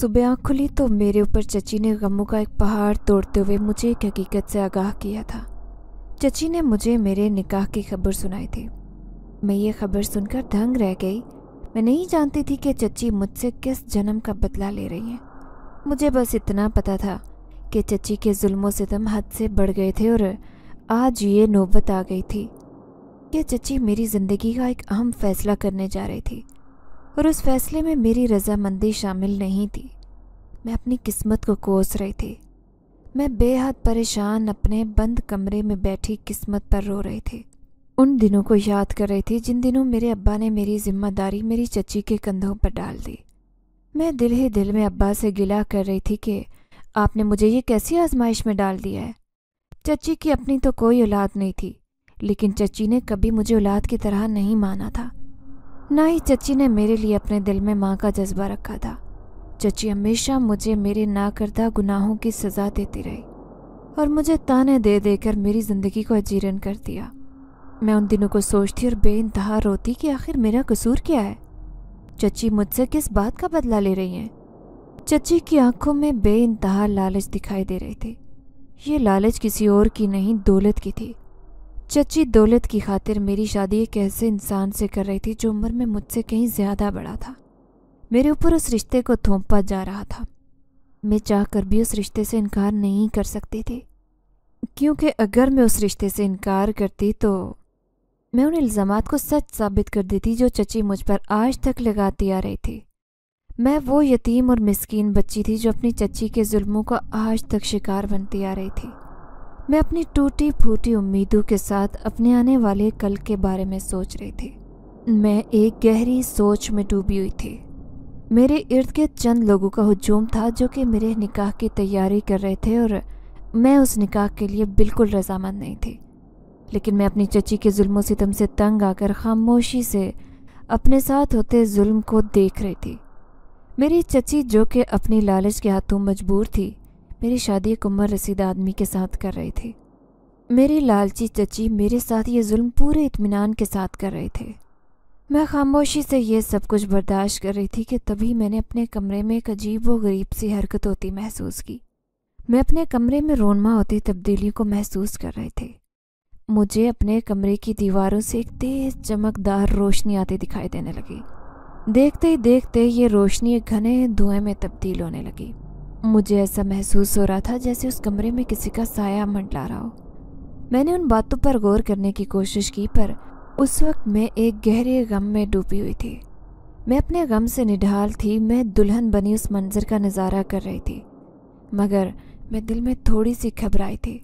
सुबह आँख खुली तो मेरे ऊपर चची ने गमों का एक पहाड़ तोड़ते हुए मुझे एक हकीकत से आगाह किया था चची ने मुझे मेरे निकाह की खबर सुनाई थी मैं ये खबर सुनकर दंग रह गई मैं नहीं जानती थी कि चची मुझसे किस जन्म का बदला ले रही हैं मुझे बस इतना पता था कि चची के जुल्मों से दम हद से बढ़ गए थे और आज ये नौबत आ गई थी कि चची मेरी ज़िंदगी का एक अहम फ़ैसला करने जा रही थी और उस फैसले में मेरी रजामंदी शामिल नहीं थी मैं अपनी किस्मत को कोस रही थी मैं बेहद परेशान अपने बंद कमरे में बैठी किस्मत पर रो रही थी उन दिनों को याद कर रही थी जिन दिनों मेरे अब्बा ने मेरी जिम्मेदारी मेरी चची के कंधों पर डाल दी मैं दिल ही दिल में अब्बा से गिला कर रही थी कि आपने मुझे ये कैसी आजमाइश में डाल दिया है चची की अपनी तो कोई औलाद नहीं थी लेकिन चची ने कभी मुझे औलाद की तरह नहीं माना था ना ही चची ने मेरे लिए अपने दिल में माँ का जज्बा रखा था चची हमेशा मुझे मेरे ना करदा गुनाहों की सज़ा देती रही और मुझे ताने दे देकर मेरी ज़िंदगी को अजीरन कर दिया मैं उन दिनों को सोचती और बेइंतहा रोती कि आखिर मेरा कसूर क्या है चची मुझसे किस बात का बदला ले रही हैं चची की आंखों में बेइंतहा लालच दिखाई दे रही थी ये लालच किसी और की नहीं दौलत की थी चची दौलत की खातिर मेरी शादी एक ऐसे इंसान से कर रही थी जो उम्र में मुझसे कहीं ज़्यादा बड़ा था मेरे ऊपर उस रिश्ते को थोपा जा रहा था मैं चाह कर भी उस रिश्ते से इनकार नहीं कर सकती थी क्योंकि अगर मैं उस रिश्ते से इनकार करती तो मैं उन इल्ज़ाम को सच साबित कर देती जो चची मुझ पर आज तक लगाती आ रही थी मैं वो यतीम और मस्किन बच्ची थी जो अपनी चची के जुल्मों का आज तक शिकार बनती आ रही थी मैं अपनी टूटी फूटी उम्मीदों के साथ अपने आने वाले कल के बारे में सोच रही थी मैं एक गहरी सोच में डूबी हुई थी मेरे इर्द गिर्द चंद लोगों का हजूम था जो कि मेरे निकाह की तैयारी कर रहे थे और मैं उस निकाह के लिए बिल्कुल रजामंद नहीं थी लेकिन मैं अपनी चची के जुल्म सितम से तंग आकर खामोशी से अपने साथ होते जुल्म को देख रही थी मेरी चची जो कि अपनी लालच के हाथों मजबूर थी मेरी शादी एक उम्र रसीद आदमी के साथ कर रही थी मेरी लालची चची मेरे साथ ये जुल्म पूरे इत्मीनान के साथ कर रहे थे मैं खामोशी से ये सब कुछ बर्दाश्त कर रही थी कि तभी मैंने अपने कमरे में एक अजीब व गरीब सी हरकत होती महसूस की मैं अपने कमरे में रोनमा होती तब्दीली को महसूस कर रहे थे मुझे अपने कमरे की दीवारों से एक तेज़ चमकदार रोशनी आती दिखाई देने लगी देखते ही देखते ये रोशनी एक घने धुएं में तब्दील होने लगी मुझे ऐसा महसूस हो रहा था जैसे उस कमरे में किसी का साया मंडला रहा हो मैंने उन बातों पर गौर करने की कोशिश की पर उस वक्त मैं एक गहरे गम में डूबी हुई थी मैं अपने गम से निढाल थी मैं दुल्हन बनी उस मंजर का नज़ारा कर रही थी मगर मैं दिल में थोड़ी सी घबराई थी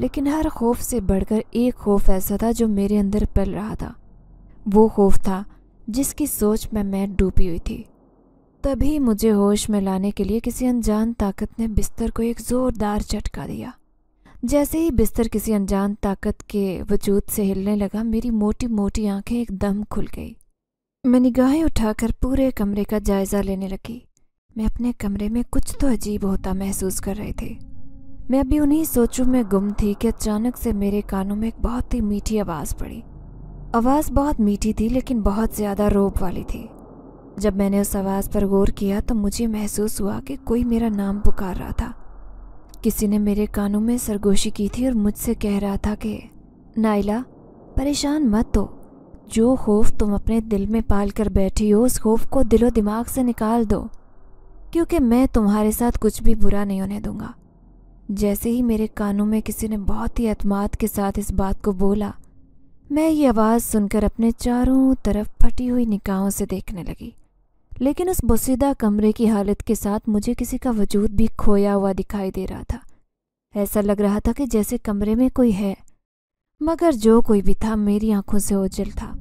लेकिन हर खौफ से बढ़कर एक खौफ ऐसा था जो मेरे अंदर पल रहा था वो खौफ था जिसकी सोच में मैं डूबी हुई थी तभी मुझे होश में लाने के लिए किसी अनजान ताकत ने बिस्तर को एक ज़ोरदार झटका दिया जैसे ही बिस्तर किसी अनजान ताकत के वजूद से हिलने लगा मेरी मोटी मोटी आंखें एकदम खुल गई मैं निगाहें उठाकर पूरे कमरे का जायज़ा लेने लगी मैं अपने कमरे में कुछ तो अजीब होता महसूस कर रही थी मैं अभी उन्हीं सोचों में गुम थी कि अचानक से मेरे कानों में एक बहुत ही मीठी आवाज़ पड़ी आवाज़ बहुत मीठी थी लेकिन बहुत ज़्यादा रोब वाली थी जब मैंने उस आवाज़ पर गौर किया तो मुझे महसूस हुआ कि कोई मेरा नाम पुकार रहा था किसी ने मेरे कानों में सरगोशी की थी और मुझसे कह रहा था कि नाइला परेशान मत हो जो खौफ तुम अपने दिल में पाल कर बैठी हो उस खौफ को दिलो दिमाग से निकाल दो क्योंकि मैं तुम्हारे साथ कुछ भी बुरा नहीं होने दूंगा जैसे ही मेरे कानों में किसी ने बहुत ही अतमाद के साथ इस बात को बोला मैं ये आवाज़ सुनकर अपने चारों तरफ फटी हुई निकाहों से देखने लगी लेकिन उस बसीदा कमरे की हालत के साथ मुझे किसी का वजूद भी खोया हुआ दिखाई दे रहा था ऐसा लग रहा था कि जैसे कमरे में कोई है मगर जो कोई भी था मेरी आंखों से ओझल था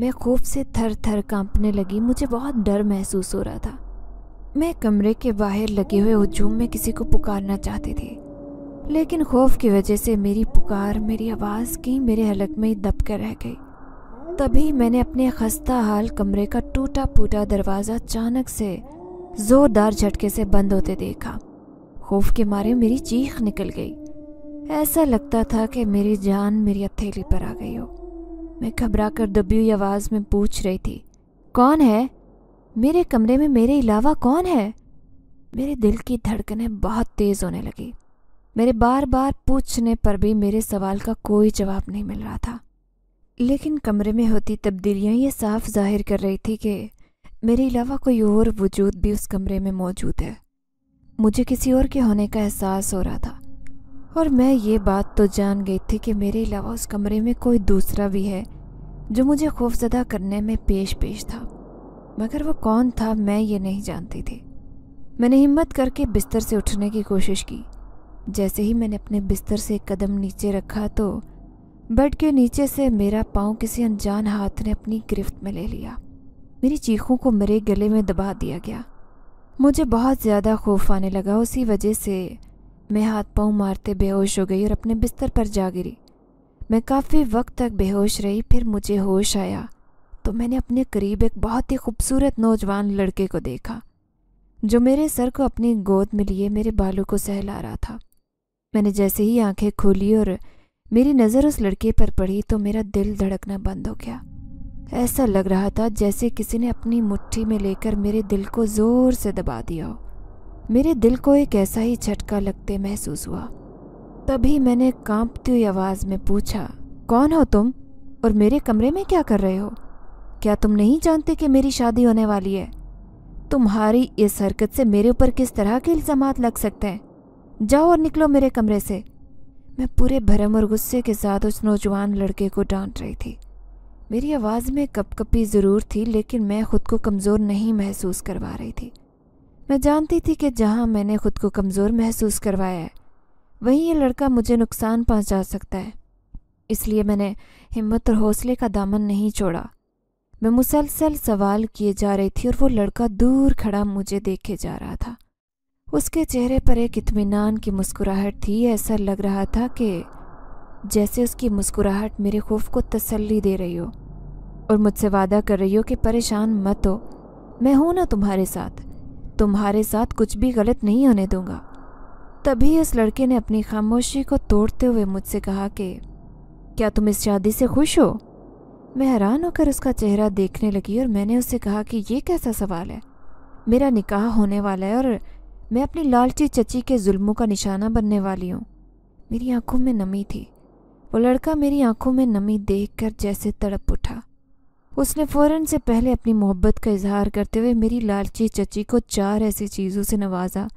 मैं खूब से थर थर कांपने लगी मुझे बहुत डर महसूस हो रहा था मैं कमरे के बाहर लगे हुए हजूम में किसी को पुकारना चाहती थी लेकिन खौफ की वजह से मेरी पुकार मेरी आवाज़ की मेरे हलक में ही दब कर रह गई तभी मैंने अपने खस्ता हाल कमरे का टूटा फूटा दरवाज़ा अचानक से ज़ोरदार झटके से बंद होते देखा खौफ के मारे मेरी चीख निकल गई ऐसा लगता था कि मेरी जान मेरी हथेली पर आ गई हो मैं घबरा कर दबी हुई आवाज़ में पूछ रही थी कौन है मेरे कमरे में मेरे अलावा कौन है मेरे दिल की धड़कनें बहुत तेज़ होने लगी मेरे बार बार पूछने पर भी मेरे सवाल का कोई जवाब नहीं मिल रहा था लेकिन कमरे में होती तब्दीलियाँ ये साफ जाहिर कर रही थी कि मेरे अलावा कोई और वजूद भी उस कमरे में मौजूद है मुझे किसी और के होने का एहसास हो रहा था और मैं ये बात तो जान गई थी कि मेरे अलावा उस कमरे में कोई दूसरा भी है जो मुझे खौफजदा करने में पेश पेश था मगर वो कौन था मैं ये नहीं जानती थी मैंने हिम्मत करके बिस्तर से उठने की कोशिश की जैसे ही मैंने अपने बिस्तर से कदम नीचे रखा तो बेड के नीचे से मेरा पाँव किसी अनजान हाथ ने अपनी गिरफ्त में ले लिया मेरी चीखों को मेरे गले में दबा दिया गया मुझे बहुत ज़्यादा खौफ आने लगा उसी वजह से मैं हाथ पाँव मारते बेहोश हो गई और अपने बिस्तर पर जा गिरी मैं काफ़ी वक्त तक बेहोश रही फिर मुझे होश आया तो मैंने अपने करीब एक बहुत ही खूबसूरत नौजवान लड़के को देखा जो मेरे सर को अपनी गोद में लिए मेरे बालों को सहला रहा था मैंने जैसे ही आंखें खोली और मेरी नज़र उस लड़के पर पड़ी तो मेरा दिल धड़कना बंद हो गया ऐसा लग रहा था जैसे किसी ने अपनी मुट्ठी में लेकर मेरे दिल को ज़ोर से दबा दिया हो मेरे दिल को एक ऐसा ही झटका लगते महसूस हुआ तभी मैंने कांपती हुई आवाज़ में पूछा कौन हो तुम और मेरे कमरे में क्या कर रहे हो क्या तुम नहीं जानते कि मेरी शादी होने वाली है तुम्हारी इस हरकत से मेरे ऊपर किस तरह के इल्ज़ाम लग सकते हैं जाओ और निकलो मेरे कमरे से मैं पूरे भरम और गुस्से के साथ उस नौजवान लड़के को डांट रही थी मेरी आवाज़ में कपकपी ज़रूर थी लेकिन मैं खुद को कमज़ोर नहीं महसूस करवा रही थी मैं जानती थी कि जहाँ मैंने खुद को कमज़ोर महसूस करवाया है वहीं ये लड़का मुझे नुकसान पहुँचा सकता है इसलिए मैंने हिम्मत और हौसले का दामन नहीं छोड़ा मैं मुसलसल सवाल किए जा रही थी और वो लड़का दूर खड़ा मुझे देखे जा रहा था उसके चेहरे पर एक इतमान की मुस्कुराहट थी ऐसा लग रहा था कि जैसे उसकी मुस्कुराहट मेरे खौफ को तसल्ली दे रही हो और मुझसे वादा कर रही हो कि परेशान मत हो मैं हूँ ना तुम्हारे साथ तुम्हारे साथ कुछ भी गलत नहीं होने दूंगा तभी उस लड़के ने अपनी खामोशी को तोड़ते हुए मुझसे कहा कि क्या तुम इस शादी से खुश हो मैं हैरान होकर उसका चेहरा देखने लगी और मैंने उससे कहा कि ये कैसा सवाल है मेरा निकाह होने वाला है और मैं अपनी लालची चची के जुल्मों का निशाना बनने वाली हूँ मेरी आंखों में नमी थी वो लड़का मेरी आंखों में नमी देखकर जैसे तड़प उठा उसने फ़ौरन से पहले अपनी मोहब्बत का इजहार करते हुए मेरी लालची चची को चार ऐसी चीज़ों से नवाजा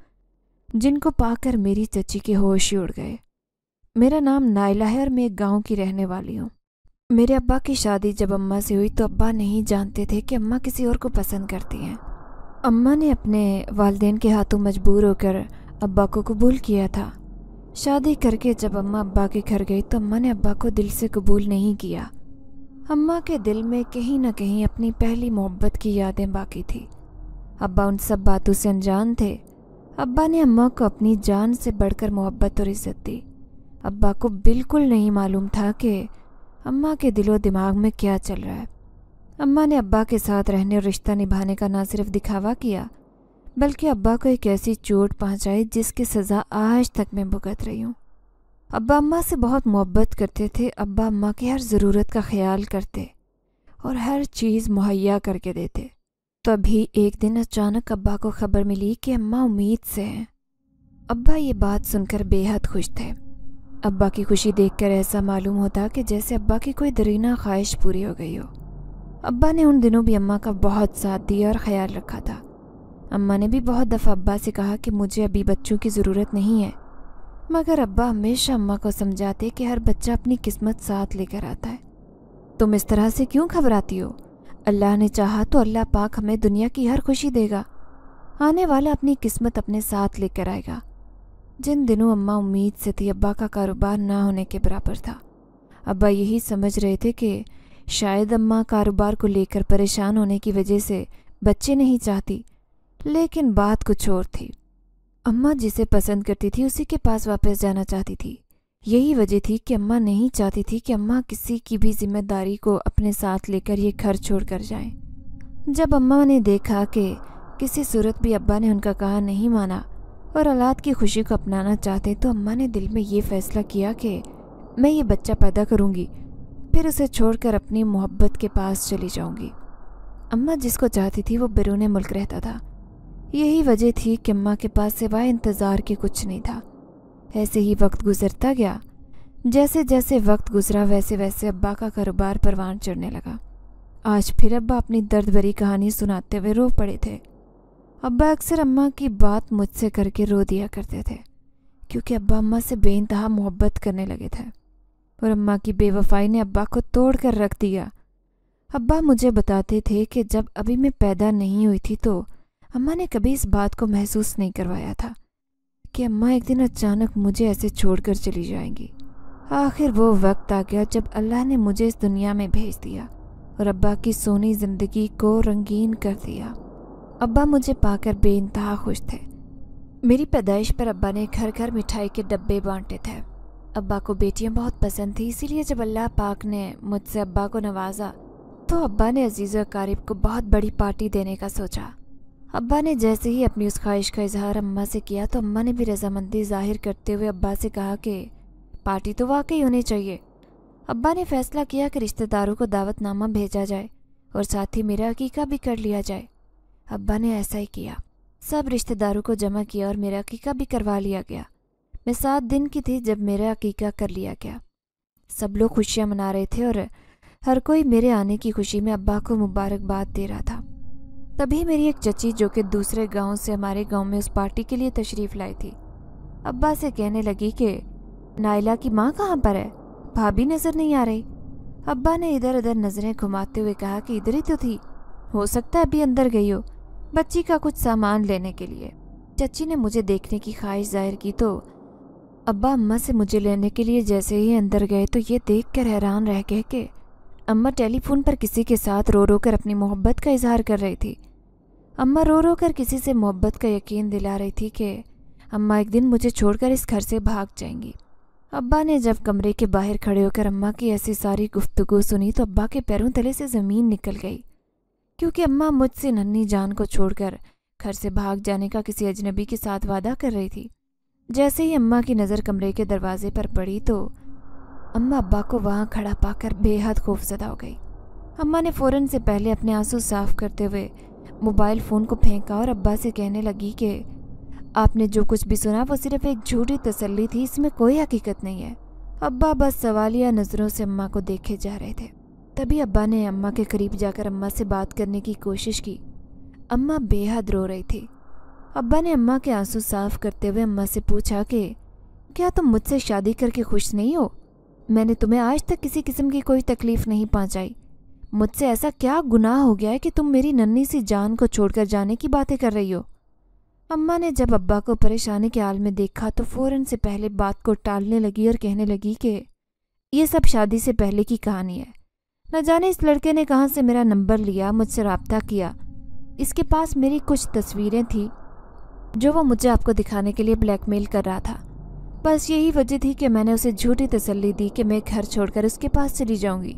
जिनको पाकर मेरी चची के होश ही उड़ गए मेरा नाम नायला है और मैं एक गाँव की रहने वाली हूँ मेरे अब्बा की शादी जब अम्मा से हुई तो अब्बा नहीं जानते थे कि अम्मा किसी और को पसंद करती हैं अम्मा ने अपने वालदे के हाथों मजबूर होकर अब्बा को कबूल किया था शादी करके जब अम्मा अब्बा के घर गई तो अम्मा ने अब्बा को दिल से कबूल नहीं किया अम्मा के दिल में कहीं ना कहीं अपनी पहली मोहब्बत की यादें बाकी थी अब्बा उन सब बातों से अनजान थे अब्बा ने अम्मा को अपनी जान से बढ़कर मोहब्बत और इज्जत दी अब्बा को बिल्कुल नहीं मालूम था कि अम्मा के दिलो दिमाग में क्या चल रहा है अम्मा ने अब्बा के साथ रहने और रिश्ता निभाने का ना सिर्फ दिखावा किया बल्कि अब्बा को एक ऐसी चोट पहुंचाई जिसकी सज़ा आज तक मैं भुगत रही हूँ अब्बा अम्मा से बहुत मोहब्बत करते थे अब्बा अम्मा की हर ज़रूरत का ख्याल करते और हर चीज़ मुहैया करके देते तो अभी एक दिन अचानक अब्बा को खबर मिली कि अम्मा उम्मीद से हैं अब्बा ये बात सुनकर बेहद खुश थे अब्बा की खुशी देखकर ऐसा मालूम होता कि जैसे अब्बा की कोई दरीना ख्वाहिश पूरी हो गई हो अब्बा ने उन दिनों भी अम्मा का बहुत साथ दिया और ख्याल रखा था अम्मा ने भी बहुत दफ़ा अब्बा से कहा कि मुझे अभी बच्चों की ज़रूरत नहीं है मगर अब्बा हमेशा अम्मा को समझाते कि हर बच्चा अपनी किस्मत साथ लेकर आता है तुम इस तरह से क्यों घबराती हो अल्लाह ने चाहा तो अल्लाह पाक हमें दुनिया की हर खुशी देगा आने वाला अपनी किस्मत अपने साथ लेकर आएगा जिन दिनों अम्मा उम्मीद से थी अब्बा का कारोबार ना होने के बराबर था अब्बा यही समझ रहे थे कि शायद अम्मा कारोबार को लेकर परेशान होने की वजह से बच्चे नहीं चाहती लेकिन बात कुछ और थी अम्मा जिसे पसंद करती थी उसी के पास वापस जाना चाहती थी यही वजह थी कि अम्मा नहीं चाहती थी कि अम्मा किसी की भी जिम्मेदारी को अपने साथ लेकर ये घर छोड़ कर जाएं। जब अम्मा ने देखा कि किसी सूरत भी अब्बा ने उनका कहा नहीं माना और औलाद की खुशी को अपनाना चाहते तो अम्मा ने दिल में ये फैसला किया कि मैं ये बच्चा पैदा करूँगी फिर उसे छोड़कर अपनी मोहब्बत के पास चली जाऊंगी अम्मा जिसको चाहती थी वो बिरून मुल्क रहता था यही वजह थी कि अम्मा के पास सिवाय इंतज़ार के कुछ नहीं था ऐसे ही वक्त गुजरता गया जैसे जैसे वक्त गुजरा वैसे वैसे अब्बा का कारोबार परवान चढ़ने लगा आज फिर अब्बा अपनी दर्द भरी कहानी सुनाते हुए रो पड़े थे अब्बा अक्सर अम्मा की बात मुझसे करके रो दिया करते थे क्योंकि अब्बा अम्मा से बेानतहा मोहब्बत करने लगे थे और अम्मा की बेवफाई ने अब्बा को तोड़ कर रख दिया अब्बा मुझे बताते थे कि जब अभी मैं पैदा नहीं हुई थी तो अम्मा ने कभी इस बात को महसूस नहीं करवाया था कि अम्मा एक दिन अचानक मुझे ऐसे छोड़कर चली जाएंगी आखिर वो वक्त आ गया जब अल्लाह ने मुझे इस दुनिया में भेज दिया और अब्बा की सोनी ज़िंदगी को रंगीन कर दिया अब्बा मुझे पाकर बेानतहा खुश थे मेरी पैदाइश पर अब्बा ने घर घर मिठाई के डब्बे बांटे थे अब्बा को बेटियां बहुत पसंद थी इसीलिए जब अल्लाह पाक ने मुझसे अब्बा को नवाजा तो अब्बा ने अजीज़ और को बहुत बड़ी पार्टी देने का सोचा अब्बा ने जैसे ही अपनी उस ख्वाहिश का इजहार अम्मा से किया तो अम्मा ने भी रजामंदी जाहिर करते हुए अब्बा से कहा कि पार्टी तो वाकई होनी चाहिए अब्बा ने फैसला किया कि रिश्तेदारों को दावतनामा भेजा जाए और साथ ही मेरा अकीका भी कर लिया जाए अब्बा ने ऐसा ही किया सब रिश्तेदारों को जमा किया और मेरा अकीका भी करवा लिया गया मैं सात दिन की थी जब मेरा अकीका कर लिया गया सब लोग खुशियाँ मना रहे थे और हर कोई मेरे आने की खुशी में अब्बा को मुबारकबाद दे रहा था तभी मेरी एक चची जो कि दूसरे गांव से हमारे गांव में उस पार्टी के लिए तशरीफ़ लाई थी अब्बा से कहने लगी कि नाइला की माँ कहाँ पर है भाभी नज़र नहीं आ रही अब्बा ने इधर उधर नज़रें घुमाते हुए कहा कि इधर ही तो थी हो सकता है अभी अंदर गई हो बच्ची का कुछ सामान लेने के लिए चची ने मुझे देखने की ख्वाहिश जाहिर की तो अब्बा अम्मा से मुझे लेने के लिए जैसे ही अंदर गए तो ये देख कर हैरान रह गए कि अम्मा टेलीफोन पर किसी के साथ रो रो कर अपनी मोहब्बत का इजहार कर रही थी अम्मा रो रो कर किसी से मोहब्बत का यकीन दिला रही थी कि अम्मा एक दिन मुझे छोड़कर इस घर से भाग जाएंगी अब्बा ने जब कमरे के बाहर खड़े होकर अम्मा की ऐसी सारी गुफ्तगु सुनी तो अब्बा के पैरों तले से ज़मीन निकल गई क्योंकि अम्मा मुझसे नन्ही जान को छोड़कर घर से भाग जाने का किसी अजनबी के साथ वादा कर रही थी जैसे ही अम्मा की नज़र कमरे के दरवाजे पर पड़ी तो अम्मा अब्बा को वहाँ खड़ा पाकर बेहद खूफजदा हो गई अम्मा ने फ़ौरन से पहले अपने आंसू साफ करते हुए मोबाइल फ़ोन को फेंका और अब्बा से कहने लगी कि आपने जो कुछ भी सुना वो सिर्फ एक झूठी तसल्ली थी इसमें कोई हकीकत नहीं है अब्बा बस सवालिया नज़रों से अम्मा को देखे जा रहे थे तभी अब्बा ने अम्मा के करीब जाकर अम्मा से बात करने की कोशिश की अम्मा बेहद रो रही थी अब्बा ने अम्मा के आंसू साफ करते हुए अम्मा से पूछा कि क्या तुम मुझसे शादी करके खुश नहीं हो मैंने तुम्हें आज तक किसी किस्म की कोई तकलीफ़ नहीं पहुँचाई मुझसे ऐसा क्या गुनाह हो गया है कि तुम मेरी नन्ही सी जान को छोड़कर जाने की बातें कर रही हो अम्मा ने जब अब्बा को परेशानी के हाल में देखा तो फ़ौरन से पहले बात को टालने लगी और कहने लगी कि ये सब शादी से पहले की कहानी है न जाने इस लड़के ने कहाँ से मेरा नंबर लिया मुझसे रबता किया इसके पास मेरी कुछ तस्वीरें थी जो वो मुझे आपको दिखाने के लिए ब्लैकमेल कर रहा था बस यही वजह थी कि मैंने उसे झूठी तसल्ली दी कि मैं घर छोड़कर उसके पास चली जाऊंगी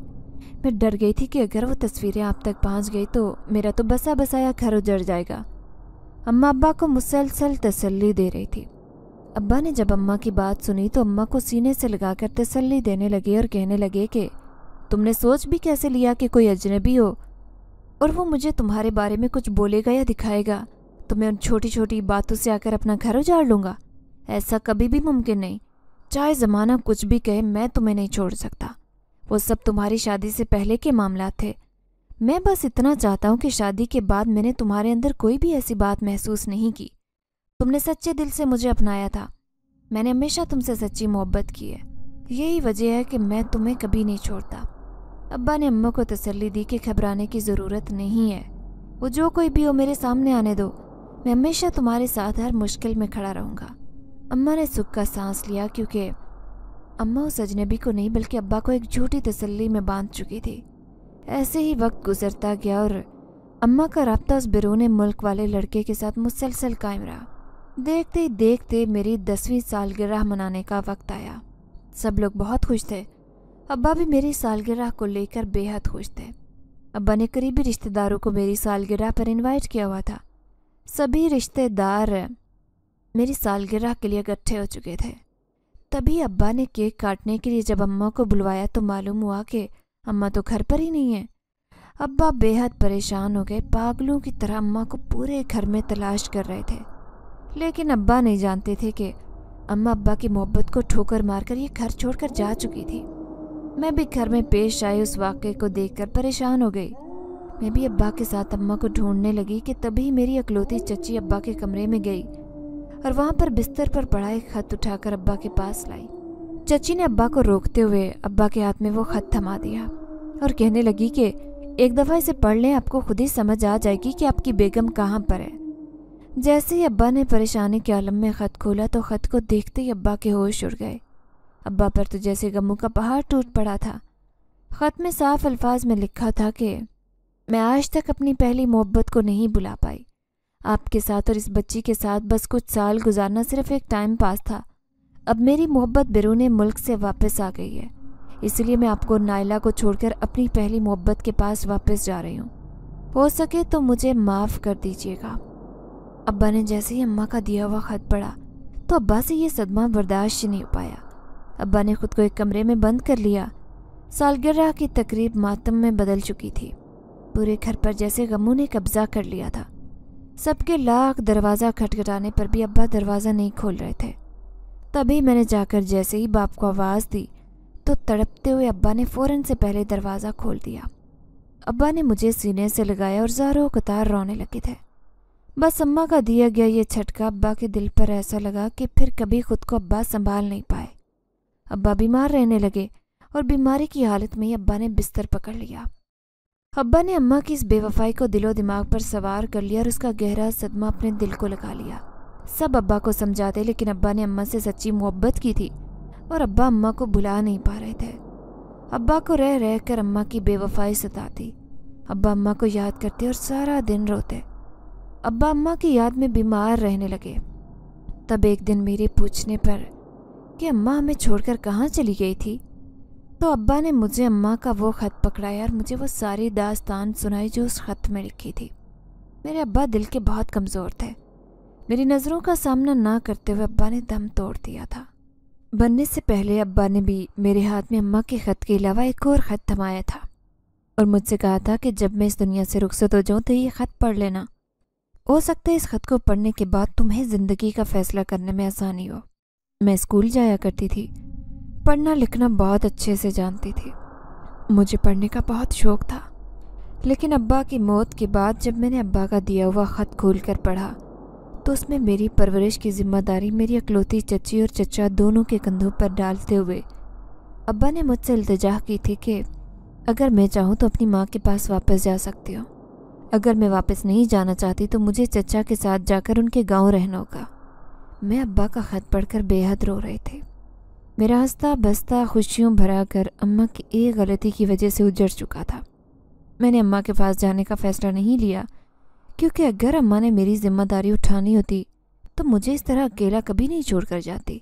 मैं डर गई थी कि अगर वो तस्वीरें आप तक पहुंच गई तो मेरा तो बसा बसाया घर उजड़ जाएगा अम्मा अब्बा को मुसलसल तसल्ली दे रही थी अब्बा ने जब अम्मा की बात सुनी तो अम्मा को सीने से लगाकर तसल्ली देने लगे और कहने लगे कि तुमने सोच भी कैसे लिया कि कोई अजनबी हो और वो मुझे तुम्हारे बारे में कुछ बोलेगा या दिखाएगा तो मैं उन छोटी छोटी बातों से आकर अपना घर उजाड़ लूँगा ऐसा कभी भी मुमकिन नहीं चाहे ज़माना कुछ भी कहे मैं तुम्हें नहीं छोड़ सकता वो सब तुम्हारी शादी से पहले के मामला थे मैं बस इतना चाहता हूँ कि शादी के बाद मैंने तुम्हारे अंदर कोई भी ऐसी बात महसूस नहीं की तुमने सच्चे दिल से मुझे अपनाया था मैंने हमेशा तुमसे सच्ची मोहब्बत की है यही वजह है कि मैं तुम्हें कभी नहीं छोड़ता अब्बा ने अम्मा को तसल्ली दी कि घबराने की ज़रूरत नहीं है वो जो कोई भी हो मेरे सामने आने दो मैं हमेशा तुम्हारे साथ हर मुश्किल में खड़ा रहूँगा अम्मा ने सुख का सांस लिया क्योंकि अम्मा उस अजनबी को नहीं बल्कि अब्बा को एक झूठी तसल्ली में बांध चुकी थी ऐसे ही वक्त गुजरता गया और अम्मा का रबता उस बिरूने मुल्क वाले लड़के के साथ मुसलसल कायम रहा देखते ही देखते मेरी दसवीं सालगिरह मनाने का वक्त आया सब लोग बहुत खुश थे अब्बा भी मेरी सालगिरह को लेकर बेहद खुश थे अब्बा ने करीबी रिश्तेदारों को मेरी सालगिरह पर इनवाइट किया हुआ था सभी रिश्तेदार मेरी सालगिरह के लिए इकट्ठे हो चुके थे तभी अब्बा ने केक काटने के लिए जब अम्मा को बुलवाया तो मालूम हुआ कि अम्मा तो घर पर ही नहीं है अब्बा बेहद परेशान हो गए पागलों की तरह अम्मा को पूरे घर में तलाश कर रहे थे लेकिन अब्बा नहीं जानते थे कि अम्मा अब्बा की मोहब्बत को ठोकर मारकर ये घर छोड़कर जा चुकी थी मैं भी घर में पेश आए उस वाक़े को देखकर परेशान हो गई मैं भी अब्बा के साथ अम्मा को ढूंढने लगी कि तभी मेरी अकलौती चची अब्बा के कमरे में गई और वहाँ पर बिस्तर पर पड़ा एक खत उठाकर अब्बा के पास लाई चची ने अब्बा को रोकते हुए अब्बा के हाथ में वो खत थमा दिया और कहने लगी कि एक दफ़ा इसे पढ़ लें आपको खुद ही समझ आ जाएगी कि आपकी बेगम कहाँ पर है जैसे ही अब्बा ने परेशानी के आलम में ख़त खोला तो ख़त को देखते ही अब्बा के होश उड़ गए अब्बा पर तो जैसे गमों का पहाड़ टूट पड़ा था ख़त में साफ अल्फाज में लिखा था कि मैं आज तक अपनी पहली मोहब्बत को नहीं बुला पाई आपके साथ और इस बच्ची के साथ बस कुछ साल गुजारना सिर्फ एक टाइम पास था अब मेरी मोहब्बत बैरून मुल्क से वापस आ गई है इसलिए मैं आपको नायला को छोड़कर अपनी पहली मोहब्बत के पास वापस जा रही हूँ हो सके तो मुझे माफ़ कर दीजिएगा अब्बा ने जैसे ही अम्मा का दिया हुआ ख़त पढ़ा तो अब्बा से यह सदमा बर्दाश्त नहीं हो पाया अब्बा ने ख़ुद को एक कमरे में बंद कर लिया सालगिरह की तकरीब मातम में बदल चुकी थी पूरे घर पर जैसे गमू ने कब्जा कर लिया था सबके लाख दरवाज़ा खटखटाने पर भी अब्बा दरवाज़ा नहीं खोल रहे थे तभी मैंने जाकर जैसे ही बाप को आवाज़ दी तो तड़पते हुए अब्बा ने फ़ौरन से पहले दरवाज़ा खोल दिया अब्बा ने मुझे सीने से लगाया और जारों कतार रोने लगे थे बस अम्मा का दिया गया ये झटका अब्बा के दिल पर ऐसा लगा कि फिर कभी खुद को अब्बा संभाल नहीं पाए अब्बा बीमार रहने लगे और बीमारी की हालत में ही अब्बा ने बिस्तर पकड़ लिया अब्बा ने अम्मा की इस बेवफाई को दिलो दिमाग पर सवार कर लिया और उसका गहरा सदमा अपने दिल को लगा लिया सब अब्बा को समझाते लेकिन अब्बा ने अम्मा से सच्ची मोहब्बत की थी और अब्बा अम्मा को भुला नहीं पा रहे थे अब्बा को रह रह कर अम्मा की बेवफाई सताती अब्बा अम्मा को याद करते और सारा दिन रोते अब्बा अम्मा की याद में बीमार रहने लगे तब एक दिन मेरे पूछने पर कि अम्मा हमें छोड़कर कहाँ चली गई थी तो अब्बा ने मुझे अम्मा का वो ख़त पकड़ाया और मुझे वो सारी दास्तान सुनाई जो उस ख़त में लिखी थी मेरे अब्बा दिल के बहुत कमज़ोर थे मेरी नज़रों का सामना ना करते हुए अब्बा ने दम तोड़ दिया था बनने से पहले अब्बा ने भी मेरे हाथ में अम्मा के ख़त के अलावा एक और ख़त थमाया था और मुझसे कहा था कि जब मैं इस दुनिया से रुखसत हो जाऊँ तो ये ख़त पढ़ लेना हो सकता है इस ख़त को पढ़ने के बाद तुम्हें ज़िंदगी का फ़ैसला करने में आसानी हो मैं स्कूल जाया करती थी पढ़ना लिखना बहुत अच्छे से जानती थी मुझे पढ़ने का बहुत शौक़ था लेकिन अब्बा की मौत के बाद जब मैंने अब्बा का दिया हुआ ख़त खोल कर पढ़ा तो उसमें मेरी परवरिश की ज़िम्मेदारी मेरी अकलौती चची और चचा दोनों के कंधों पर डालते हुए अब्बा ने मुझसे अल्तजा की थी कि अगर मैं चाहूँ तो अपनी माँ के पास वापस जा सकती हूँ अगर मैं वापस नहीं जाना चाहती तो मुझे चचा के साथ जाकर उनके गांव रहना होगा मैं अब्बा का ख़त पढ़कर बेहद रो रहे थे रास्ता बस्ता खुशियों भरा कर अम्मा की एक गलती की वजह से उजड़ चुका था मैंने अम्मा के पास जाने का फ़ैसला नहीं लिया क्योंकि अगर अम्मा ने मेरी जिम्मेदारी उठानी होती तो मुझे इस तरह अकेला कभी नहीं छोड़ कर जाती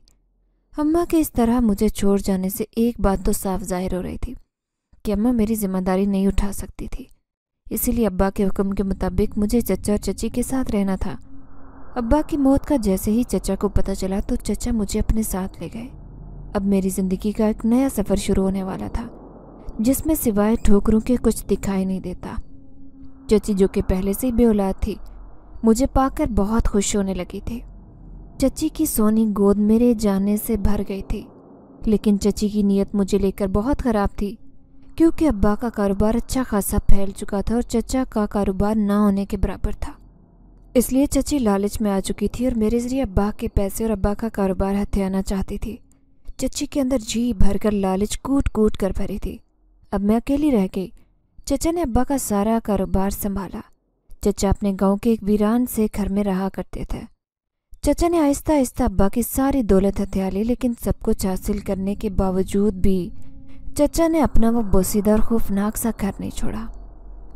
अम्मा के इस तरह मुझे छोड़ जाने से एक बात तो साफ जाहिर हो रही थी कि अम्मा मेरी जिम्मेदारी नहीं उठा सकती थी इसीलिए अब्बा के हुक्म के मुताबिक मुझे चचा और चची के साथ रहना था अब्बा की मौत का जैसे ही चचा को पता चला तो चचा मुझे अपने साथ ले गए अब मेरी ज़िंदगी का एक नया सफ़र शुरू होने वाला था जिसमें सिवाय ठोकरों के कुछ दिखाई नहीं देता चची जो कि पहले से ही बेउलाद थी मुझे पाकर बहुत खुश होने लगी थी चची की सोनी गोद मेरे जाने से भर गई थी लेकिन चची की नीयत मुझे लेकर बहुत ख़राब थी क्योंकि अब्बा का कारोबार अच्छा खासा फैल चुका था और चचा का कारोबार ना होने के बराबर था इसलिए चची लालच में आ चुकी थी और मेरे ज़रिए अब्बा के पैसे और अब्बा का कारोबार हथियाना चाहती थी चची के अंदर जी भरकर लालच कूट कूट कर भरी थी अब मैं अकेली रह गई चचा ने अब्बा का सारा कारोबार संभाला चचा अपने गांव के एक वीरान से घर में रहा करते थे चचा ने आहिस्ता आहिस्ता अब्बा की सारी दौलत हथिया ली लेकिन सब कुछ हासिल करने के बावजूद भी चचा ने अपना वो बोसीदा और खौफनाक सा घर नहीं छोड़ा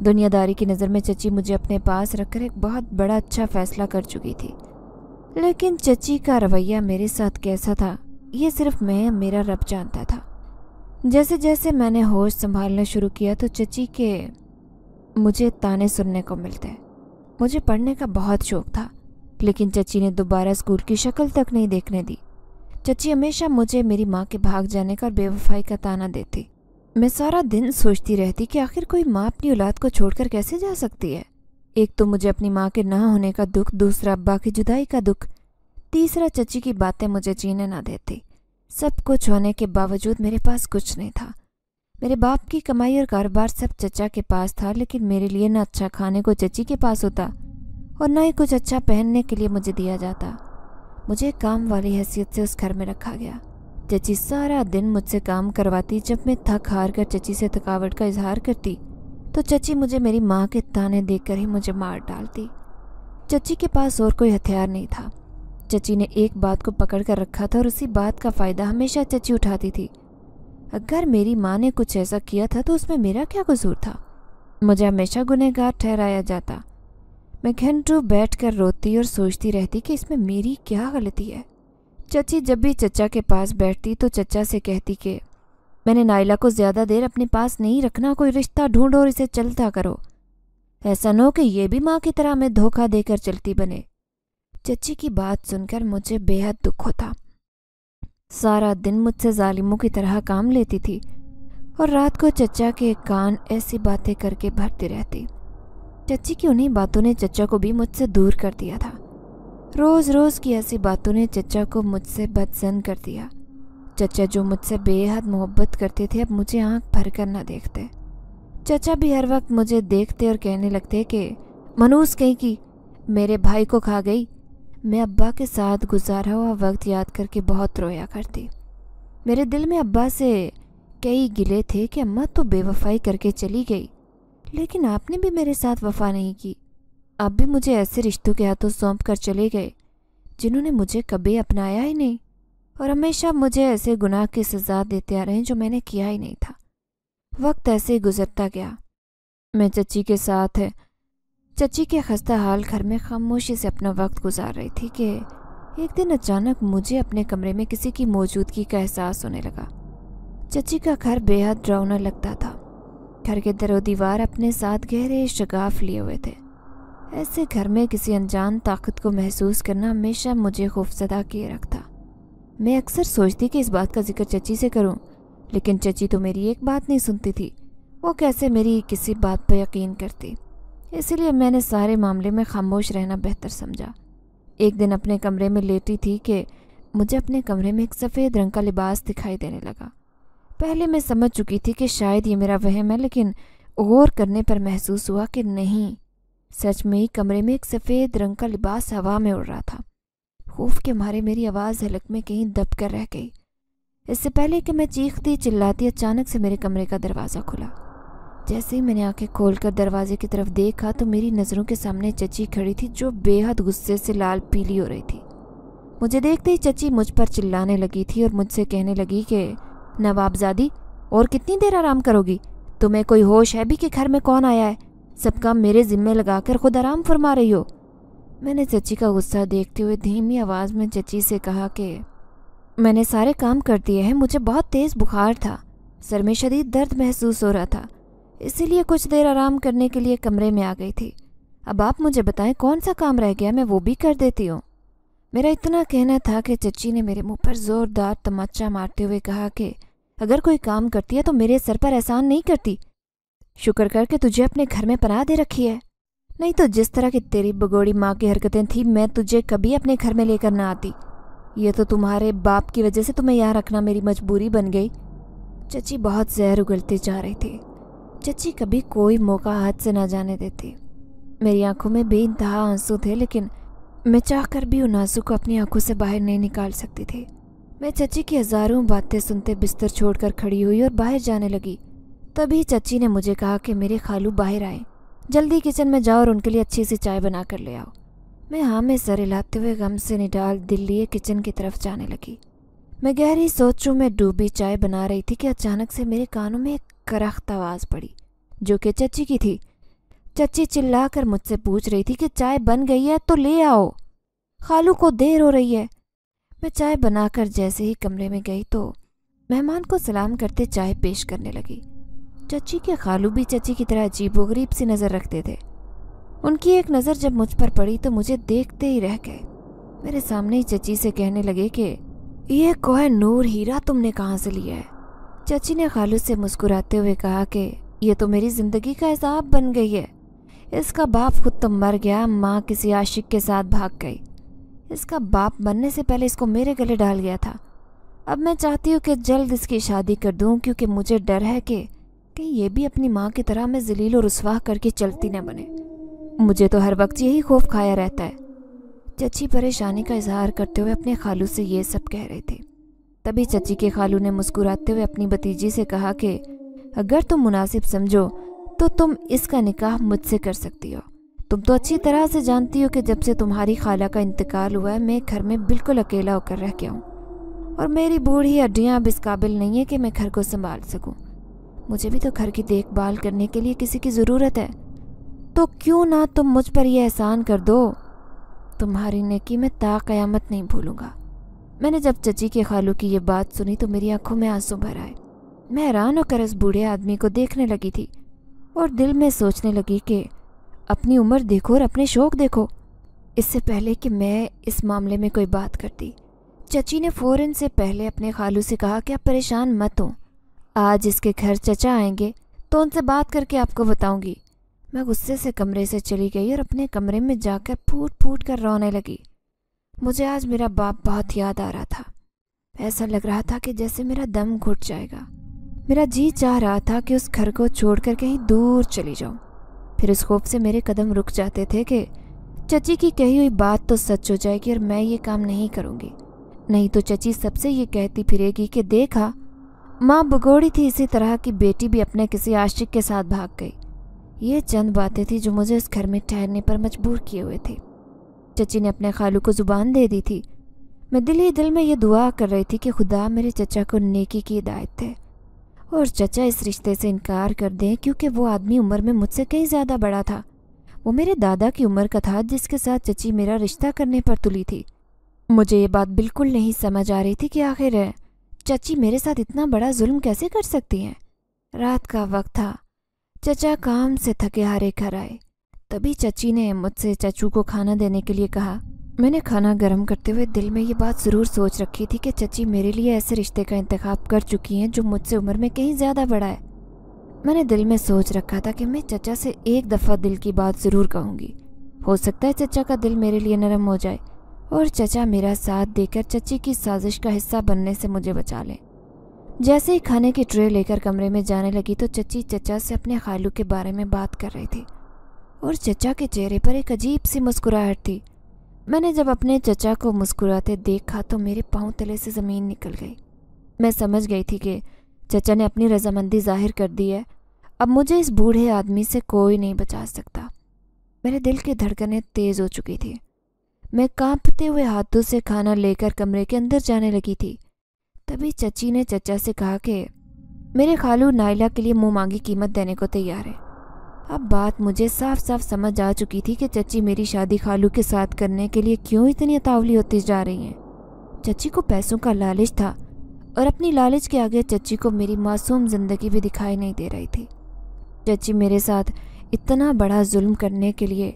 दुनियादारी की नज़र में चची मुझे अपने पास रखकर एक बहुत बड़ा अच्छा फैसला कर चुकी थी लेकिन चची का रवैया मेरे साथ कैसा था ये सिर्फ मैं मेरा रब जानता था जैसे जैसे मैंने होश संभालना शुरू किया तो चची के मुझे ताने सुनने को मिलते मुझे पढ़ने का बहुत शौक था लेकिन चची ने दोबारा स्कूल की शक्ल तक नहीं देखने दी चची हमेशा मुझे मेरी माँ के भाग जाने का और बेवफाई का ताना देती मैं सारा दिन सोचती रहती कि आखिर कोई माँ अपनी औलाद को छोड़कर कैसे जा सकती है एक तो मुझे अपनी माँ के ना होने का दुख दूसरा अब्बा की जुदाई का दुख तीसरा चची की बातें मुझे जीने ना देती सब कुछ होने के बावजूद मेरे पास कुछ नहीं था मेरे बाप की कमाई और कारोबार सब चचा के पास था लेकिन मेरे लिए ना अच्छा खाने को चची के पास होता और ना ही कुछ अच्छा पहनने के लिए मुझे दिया जाता मुझे काम वाली हैसियत से उस घर में रखा गया चची सारा दिन मुझसे काम करवाती जब मैं थक हार कर चची से थकावट का इजहार करती तो चची मुझे मेरी माँ के ताने देखकर ही मुझे मार डालती चची के पास और कोई हथियार नहीं था चची ने एक बात को पकड़ कर रखा था और उसी बात का फ़ायदा हमेशा चची उठाती थी अगर मेरी माँ ने कुछ ऐसा किया था तो उसमें मेरा क्या कसूर था मुझे हमेशा गुनहगार ठहराया जाता मैं घंटों बैठ कर रोती और सोचती रहती कि इसमें मेरी क्या गलती है चची जब भी चचा के पास बैठती तो चचा से कहती कि मैंने नाइला को ज़्यादा देर अपने पास नहीं रखना कोई रिश्ता ढूंढो और इसे चलता करो ऐसा न हो कि ये भी माँ की तरह हमें धोखा देकर चलती बने चची की बात सुनकर मुझे बेहद दुख होता सारा दिन मुझसे जालिमों की तरह काम लेती थी और रात को चचा के कान ऐसी बातें करके भरती रहती चची की उन्हीं बातों ने चचा को भी मुझसे दूर कर दिया था रोज़ रोज़ की ऐसी बातों ने चचा को मुझसे बदसन कर दिया चचा जो मुझसे बेहद मोहब्बत करते थे अब मुझे आंख भर कर ना देखते चचा भी हर वक्त मुझे देखते और कहने लगते कि मनूस कहीं की मेरे भाई को खा गई मैं अब्बा के साथ गुजारा हुआ वक्त याद करके बहुत रोया करती मेरे दिल में अब्बा से कई गिले थे कि अम्मा तो बेवफाई करके चली गई लेकिन आपने भी मेरे साथ वफा नहीं की आप भी मुझे ऐसे रिश्तों के हाथों सौंप कर चले गए जिन्होंने मुझे कभी अपनाया ही नहीं और हमेशा मुझे ऐसे गुनाह की सज़ा देते आ रहे हैं जो मैंने किया ही नहीं था वक्त ऐसे ही गुजरता गया मैं चची के साथ है चची के खस्ता हाल घर में खामोशी से अपना वक्त गुजार रही थी कि एक दिन अचानक मुझे अपने कमरे में किसी की मौजूदगी का एहसास होने लगा चची का घर बेहद डरावना लगता था घर के दरो दीवार अपने साथ गहरे शगाफ लिए हुए थे ऐसे घर में किसी अनजान ताकत को महसूस करना हमेशा मुझे खौफजदा किए रखता मैं अक्सर सोचती कि इस बात का जिक्र चची से करूं, लेकिन चची तो मेरी एक बात नहीं सुनती थी वो कैसे मेरी किसी बात पर यकीन करती इसलिए मैंने सारे मामले में खामोश रहना बेहतर समझा एक दिन अपने कमरे में लेटी थी कि मुझे अपने कमरे में एक सफ़ेद रंग का लिबास दिखाई देने लगा पहले मैं समझ चुकी थी कि शायद ये मेरा वहम है लेकिन गौर करने पर महसूस हुआ कि नहीं सच में ही कमरे में एक सफ़ेद रंग का लिबास हवा में उड़ रहा था खूफ के मारे मेरी आवाज़ हलक में कहीं दब कर रह गई इससे पहले कि मैं चीखती चिल्लाती अचानक से मेरे कमरे का दरवाज़ा खुला जैसे ही मैंने आंखें खोलकर दरवाजे की तरफ देखा तो मेरी नज़रों के सामने चची खड़ी थी जो बेहद गुस्से से लाल पीली हो रही थी मुझे देखते ही चची मुझ पर चिल्लाने लगी थी और मुझसे कहने लगी कि नवाबजादी और कितनी देर आराम करोगी तुम्हें कोई होश है भी कि घर में कौन आया है सब काम मेरे ज़िम्मे लगाकर खुद आराम फरमा रही हो मैंने चची का गुस्सा देखते हुए धीमी आवाज़ में चची से कहा कि मैंने सारे काम कर दिए हैं मुझे बहुत तेज़ बुखार था सर में शदीद दर्द महसूस हो रहा था इसीलिए कुछ देर आराम करने के लिए कमरे में आ गई थी अब आप मुझे बताएं कौन सा काम रह गया मैं वो भी कर देती हूँ मेरा इतना कहना था कि चच्ची ने मेरे मुंह पर ज़ोरदार तमाचा मारते हुए कहा कि अगर कोई काम करती है तो मेरे सर पर एहसान नहीं करती शुक्र करके तुझे अपने घर में पना दे रखी है नहीं तो जिस तरह की तेरी बगोड़ी माँ की हरकतें थी मैं तुझे कभी अपने घर में लेकर ना आती ये तो तुम्हारे बाप की वजह से तुम्हें यहाँ रखना मेरी मजबूरी बन गई चची बहुत जहर उगलते जा रही थी चची कभी कोई मौका हाथ से ना जाने देती मेरी आंखों में बेानतहा आंसू थे लेकिन मैं चाह कर भी उन आंसू को अपनी आंखों से बाहर नहीं निकाल सकती थी मैं चची की हज़ारों बातें सुनते बिस्तर छोड़कर खड़ी हुई और बाहर जाने लगी तभी चची ने मुझे कहा कि मेरे खालू बाहर आए जल्दी किचन में जाओ और उनके लिए अच्छी सी चाय बना कर ले आओ मैं हाँ में सर हिलाते हुए गम से निडाल दिल लिए किचन की तरफ जाने लगी मैं गहरी सोचों में डूबी चाय बना रही थी कि अचानक से मेरे कानों में एक करख्त आवाज़ पड़ी जो कि चची की थी चची चिल्लाकर मुझसे पूछ रही थी कि चाय बन गई है तो ले आओ खालू को देर हो रही है मैं चाय बनाकर जैसे ही कमरे में गई तो मेहमान को सलाम करते चाय पेश करने लगी चची के खालू भी चची की तरह अजीब गरीब सी नज़र रखते थे उनकी एक नज़र जब मुझ पर पड़ी तो मुझे देखते ही रह गए मेरे सामने ही चची से कहने लगे कि ये कोह नूर हीरा तुमने कहाँ से लिया है चची ने खालू से मुस्कुराते हुए कहा कि यह तो मेरी ज़िंदगी का हिसाब बन गई है इसका बाप खुद तो मर गया माँ किसी आशिक के साथ भाग गई इसका बाप मरने से पहले इसको मेरे गले डाल गया था अब मैं चाहती हूँ कि जल्द इसकी शादी कर दूँ क्योंकि मुझे डर है कि कहीं ये भी अपनी माँ की तरह मैं जलील और रसवा करके चलती न बने मुझे तो हर वक्त यही खौफ खाया रहता है चची परेशानी का इजहार करते हुए अपने खालू से ये सब कह रहे थे तभी चची के खालू ने मुस्कुराते हुए अपनी भतीजी से कहा कि अगर तुम मुनासिब समझो तो तुम इसका निकाह मुझसे कर सकती हो तुम तो अच्छी तरह से जानती हो कि जब से तुम्हारी खाला का इंतकाल हुआ है मैं घर में बिल्कुल अकेला होकर रह गया हूँ और मेरी बूढ़ी हड्डियाँ अब इस काबिल नहीं है कि मैं घर को संभाल सकूँ मुझे भी तो घर की देखभाल करने के लिए किसी की ज़रूरत है तो क्यों ना तुम मुझ पर यह एहसान कर दो तुम्हारी नेकी मैं ता क़यामत नहीं भूलूंगा मैंने जब चची के खालू की ये बात सुनी तो मेरी आंखों में आंसू भर आए मैं हैरान होकर इस बूढ़े आदमी को देखने लगी थी और दिल में सोचने लगी कि अपनी उम्र देखो और अपने शौक देखो इससे पहले कि मैं इस मामले में कोई बात करती चची ने फ़ौरन से पहले अपने खालू से कहा कि आप परेशान मत हों आज इसके घर चचा आएंगे तो उनसे बात करके आपको बताऊंगी मैं गुस्से से कमरे से चली गई और अपने कमरे में जाकर फूट फूट कर रोने लगी मुझे आज मेरा बाप बहुत याद आ रहा था ऐसा लग रहा था कि जैसे मेरा दम घुट जाएगा मेरा जी चाह रहा था कि उस घर को छोड़कर कहीं दूर चली जाऊं फिर उस खोफ से मेरे कदम रुक जाते थे कि चची की कही हुई बात तो सच हो जाएगी और मैं ये काम नहीं करूँगी नहीं तो चची सबसे ये कहती फिरेगी कि देखा माँ बगोड़ी थी इसी तरह की बेटी भी अपने किसी आशिक के साथ भाग गई ये चंद बातें थी जो मुझे इस घर में ठहरने पर मजबूर किए हुए थे चची ने अपने खालू को ज़ुबान दे दी थी मैं दिल ही दिल में यह दुआ कर रही थी कि खुदा मेरे चचा को नेकी की हिदायत है और चचा इस रिश्ते से इनकार कर दें क्योंकि वो आदमी उम्र में मुझसे कहीं ज़्यादा बड़ा था वो मेरे दादा की उम्र का था जिसके साथ चची मेरा रिश्ता करने पर तुली थी मुझे ये बात बिल्कुल नहीं समझ आ रही थी कि आखिर चची मेरे साथ इतना बड़ा जुल्म कैसे कर सकती हैं रात का वक्त था चचा काम से थके हारे घर आए तभी चची ने मुझसे चचू को खाना देने के लिए कहा मैंने खाना गर्म करते हुए दिल में ये बात ज़रूर सोच रखी थी कि चची मेरे लिए ऐसे रिश्ते का इंतखब कर चुकी हैं जो मुझसे उम्र में कहीं ज़्यादा बड़ा है मैंने दिल में सोच रखा था कि मैं चचा से एक दफ़ा दिल की बात ज़रूर कहूँगी हो सकता है चचा का दिल मेरे लिए नरम हो जाए और चचा मेरा साथ देकर चची की साजिश का हिस्सा बनने से मुझे बचा लें जैसे ही खाने की ट्रे लेकर कमरे में जाने लगी तो चची चचा से अपने खालू के बारे में बात कर रही थी और चचा के चेहरे पर एक अजीब सी मुस्कुराहट थी मैंने जब अपने चचा को मुस्कुराते देखा तो मेरे पाँव तले से ज़मीन निकल गई मैं समझ गई थी कि चचा ने अपनी रजामंदी जाहिर कर दी है अब मुझे इस बूढ़े आदमी से कोई नहीं बचा सकता मेरे दिल की धड़कनें तेज़ हो चुकी थी मैं कांपते हुए हाथों से खाना लेकर कमरे के अंदर जाने लगी थी तभी चची ने चचा से कहा कि मेरे खालू नायला के लिए मुँह मांगी कीमत देने को तैयार है अब बात मुझे साफ साफ समझ आ चुकी थी कि चची मेरी शादी खालू के साथ करने के लिए क्यों इतनी अतावली होती जा रही हैं चची को पैसों का लालच था और अपनी लालच के आगे चची को मेरी मासूम ज़िंदगी भी दिखाई नहीं दे रही थी चची मेरे साथ इतना बड़ा जुल्म करने के लिए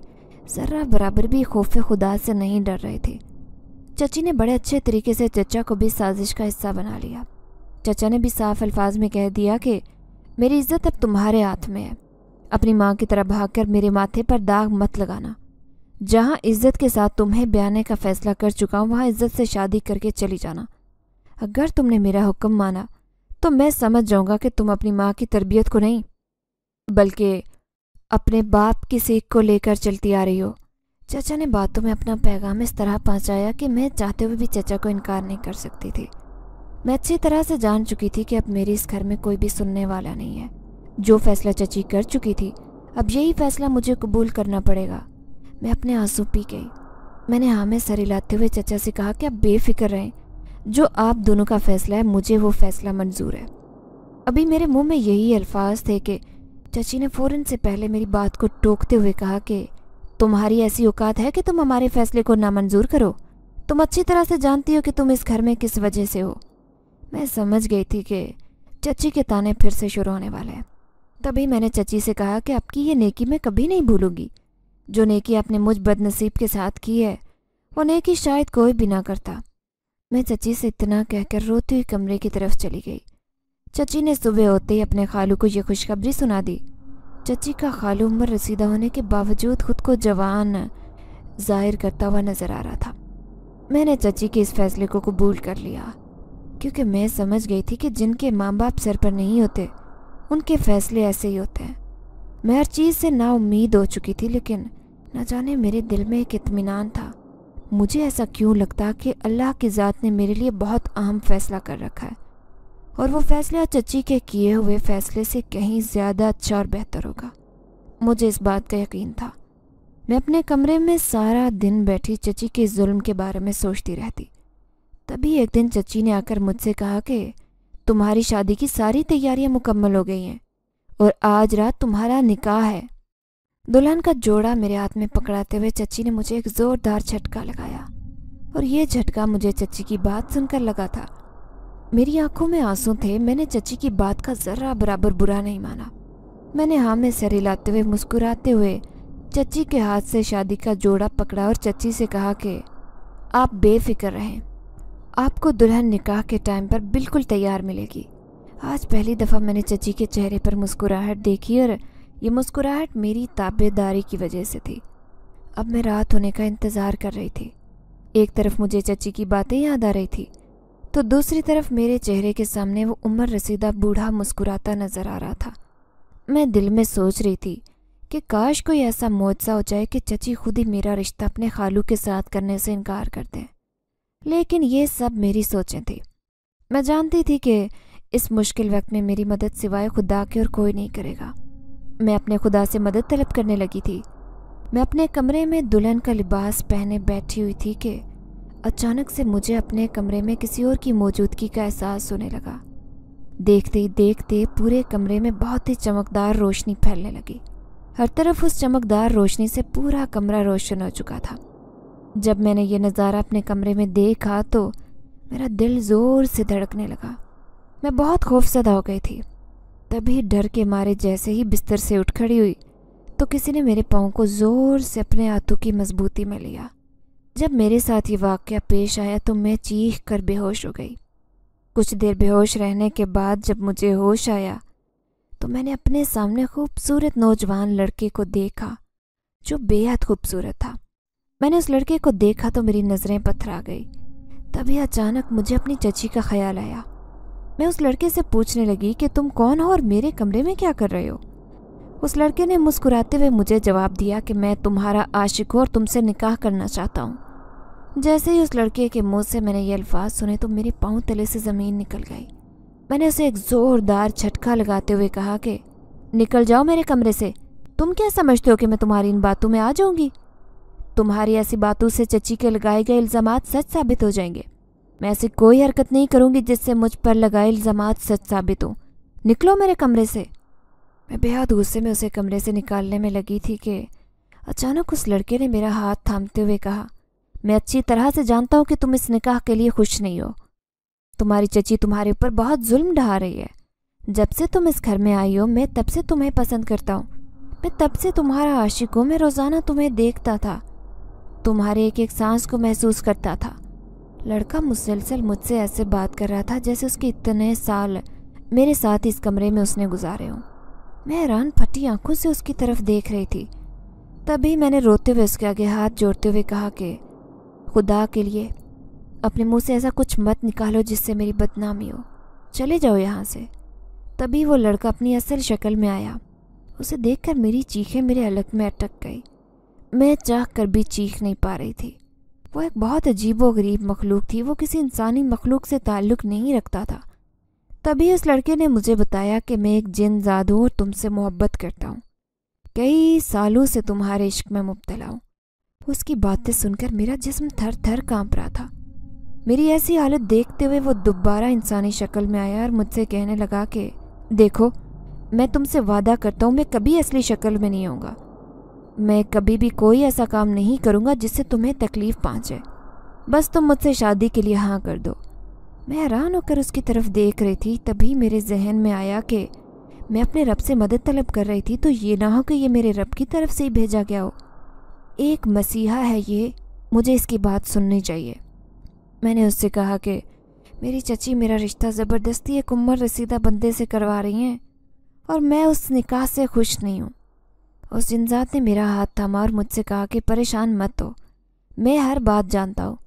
ज़रा बराबर भी खौफ खुदा से नहीं डर रहे थे चची ने बड़े अच्छे तरीके से चचा को भी साजिश का हिस्सा बना लिया चचा ने भी साफ अल्फाज में कह दिया कि मेरी इज्जत अब तुम्हारे हाथ में है अपनी माँ की तरफ भागकर मेरे माथे पर दाग मत लगाना जहाँ इज्जत के साथ तुम्हें ब्याने का फैसला कर चुका हूँ वहाँ इज्जत से शादी करके चली जाना अगर तुमने मेरा हुक्म माना तो मैं समझ जाऊँगा कि तुम अपनी माँ की तरबियत को नहीं बल्कि अपने बाप की सीख को लेकर चलती आ रही हो चाचा ने बातों में अपना पैगाम इस तरह पहुंचाया कि मैं चाहते हुए भी चाचा को इनकार नहीं कर सकती थी मैं अच्छी तरह से जान चुकी थी कि अब मेरे इस घर में कोई भी सुनने वाला नहीं है जो फैसला चाची कर चुकी थी अब यही फैसला मुझे कबूल करना पड़ेगा मैं अपने आंसू पी गई मैंने हाँ में सर हिलाते हुए चाचा से कहा कि आप बेफिक्र रहें जो आप दोनों का फैसला है मुझे वो फैसला मंजूर है अभी मेरे मुंह में यही अल्फाज थे कि चाची ने फ़ौरन से पहले मेरी बात को टोकते हुए कहा कि तुम्हारी ऐसी औकात है कि तुम हमारे फैसले को नामंजूर करो तुम अच्छी तरह से जानती हो कि तुम इस घर में किस वजह से हो मैं समझ गई थी कि चची के ताने फिर से शुरू होने वाले हैं तभी मैंने चची से कहा कि आपकी ये नेकी मैं कभी नहीं भूलूंगी जो नेकी आपने मुझ बदनसीब के साथ की है वो नेकी शायद कोई भी ना करता मैं चची से इतना कहकर रोती हुई कमरे की तरफ चली गई चची ने सुबह होते ही अपने खालू को यह खुशखबरी सुना दी चची का खाल उम्र रसीदा होने के बावजूद खुद को जवान जाहिर करता हुआ नज़र आ रहा था मैंने चची के इस फैसले को कबूल कर लिया क्योंकि मैं समझ गई थी कि जिनके माँ बाप सर पर नहीं होते उनके फैसले ऐसे ही होते हैं मैं हर चीज़ से ना उम्मीद हो चुकी थी लेकिन न जाने मेरे दिल में एक इतमान था मुझे ऐसा क्यों लगता कि अल्लाह की ज़ात ने मेरे लिए बहुत अहम फ़ैसला कर रखा है और वो फैसला चची के किए हुए फैसले से कहीं ज़्यादा अच्छा और बेहतर होगा मुझे इस बात का यकीन था मैं अपने कमरे में सारा दिन बैठी चची के जुल्म के बारे में सोचती रहती तभी एक दिन चची ने आकर मुझसे कहा कि तुम्हारी शादी की सारी तैयारियां मुकम्मल हो गई हैं और आज रात तुम्हारा निकाह है दुल्हन का जोड़ा मेरे हाथ में पकड़ाते हुए चची ने मुझे एक ज़ोरदार झटका लगाया और ये झटका मुझे चची की बात सुनकर लगा था मेरी आंखों में आंसू थे मैंने चची की बात का ज़रा बराबर बुरा नहीं माना मैंने हाँ में सर हिलाते हुए मुस्कुराते हुए चची के हाथ से शादी का जोड़ा पकड़ा और चची से कहा कि आप बेफिक्र रहें आपको दुल्हन निकाह के टाइम पर बिल्कुल तैयार मिलेगी आज पहली दफ़ा मैंने चची के चेहरे पर मुस्कुराहट देखी और ये मुस्कुराहट मेरी ताबेदारी की वजह से थी अब मैं रात होने का इंतज़ार कर रही थी एक तरफ मुझे चची की बातें याद आ रही थी तो दूसरी तरफ मेरे चेहरे के सामने वो उम्र रसीदा बूढ़ा मुस्कुराता नज़र आ रहा था मैं दिल में सोच रही थी कि काश कोई ऐसा मुआवजा हो जाए कि चची खुद ही मेरा रिश्ता अपने खालू के साथ करने से इनकार कर दें लेकिन ये सब मेरी सोचें थी मैं जानती थी कि इस मुश्किल वक्त में मेरी मदद सिवाय खुदा की और कोई नहीं करेगा मैं अपने खुदा से मदद तलब करने लगी थी मैं अपने कमरे में दुल्हन का लिबास पहने बैठी हुई थी कि अचानक से मुझे अपने कमरे में किसी और की मौजूदगी का एहसास होने लगा देखते ही देखते पूरे कमरे में बहुत ही चमकदार रोशनी फैलने लगी हर तरफ उस चमकदार रोशनी से पूरा कमरा रोशन हो चुका था जब मैंने ये नज़ारा अपने कमरे में देखा तो मेरा दिल ज़ोर से धड़कने लगा मैं बहुत खौफजदा हो गई थी तभी डर के मारे जैसे ही बिस्तर से उठ खड़ी हुई तो किसी ने मेरे पाँव को ज़ोर से अपने हाथों की मजबूती में लिया जब मेरे साथ ये वाक्य पेश आया तो मैं चीख कर बेहोश हो गई कुछ देर बेहोश रहने के बाद जब मुझे होश आया तो मैंने अपने सामने खूबसूरत नौजवान लड़के को देखा जो बेहद खूबसूरत था मैंने उस लड़के को देखा तो मेरी नज़रें पथरा गई तभी अचानक मुझे अपनी चची का ख्याल आया मैं उस लड़के से पूछने लगी कि तुम कौन हो और मेरे कमरे में क्या कर रहे हो उस लड़के ने मुस्कुराते हुए मुझे जवाब दिया कि मैं तुम्हारा आशिक और तुमसे निकाह करना चाहता हूँ जैसे ही उस लड़के के मुंह से मैंने ये अल्फाज सुने तो मेरे पाँव तले से ज़मीन निकल गई मैंने उसे एक ज़ोरदार झटका लगाते हुए कहा कि निकल जाओ मेरे कमरे से तुम क्या समझते हो कि मैं तुम्हारी इन बातों में आ जाऊँगी तुम्हारी ऐसी बातों से चची के लगाए गए इल्ज़ाम सच साबित हो जाएंगे मैं ऐसी कोई हरकत नहीं करूँगी जिससे मुझ पर लगाए इल्ज़ाम सच साबित हों निकलो मेरे कमरे से मैं बेहद गुस्से में उसे कमरे से निकालने में लगी थी कि अचानक उस लड़के ने मेरा हाथ थामते हुए कहा मैं अच्छी तरह से जानता हूँ कि तुम इस निकाह के लिए खुश नहीं हो तुम्हारी चची तुम्हारे ऊपर बहुत जुल्म ढहा रही है जब से तुम इस घर में आई हो मैं तब से तुम्हें पसंद करता हूँ मैं तब से तुम्हारा आशिक हूँ मैं रोज़ाना तुम्हें देखता था तुम्हारे एक एक सांस को महसूस करता था लड़का मुसलसल मुझसे ऐसे बात कर रहा था जैसे उसके इतने साल मेरे साथ इस कमरे में उसने गुजारे हों मैं हैरान फटी आंखों से उसकी तरफ देख रही थी तभी मैंने रोते हुए उसके आगे हाथ जोड़ते हुए कहा कि खुदा के लिए अपने मुंह से ऐसा कुछ मत निकालो जिससे मेरी बदनामी हो चले जाओ यहाँ से तभी वो लड़का अपनी असल शक्ल में आया उसे देखकर मेरी चीखें मेरे हलक में अटक गई मैं चाह कर भी चीख नहीं पा रही थी वो एक बहुत अजीब व गरीब मखलूक थी वो किसी इंसानी मखलूक से ताल्लुक़ नहीं रखता था तभी उस लड़के ने मुझे बताया कि मैं एक जिन जादू और तुमसे मोहब्बत करता हूँ कई सालों से तुम्हारे इश्क में मुबतला हूँ उसकी बातें सुनकर मेरा जिस्म थर थर कांप रहा था मेरी ऐसी हालत देखते हुए वो दोबारा इंसानी शक्ल में आया और मुझसे कहने लगा कि देखो मैं तुमसे वादा करता हूँ मैं कभी असली शक्ल में नहीं आऊँगा मैं कभी भी कोई ऐसा काम नहीं करूँगा जिससे तुम्हें तकलीफ़ पहुँचे बस तुम मुझसे शादी के लिए हाँ कर दो मैं हैरान होकर उसकी तरफ देख रही थी तभी मेरे जहन में आया कि मैं अपने रब से मदद तलब कर रही थी तो ये ना हो कि ये मेरे रब की तरफ से ही भेजा गया हो एक मसीहा है ये मुझे इसकी बात सुननी चाहिए मैंने उससे कहा कि मेरी चची मेरा रिश्ता ज़बरदस्ती एक उम्र रसीदा बंदे से करवा रही हैं और मैं उस निकाह से खुश नहीं हूँ उस जिनजात ने मेरा हाथ थामा और मुझसे कहा कि परेशान मत हो मैं हर बात जानता हूँ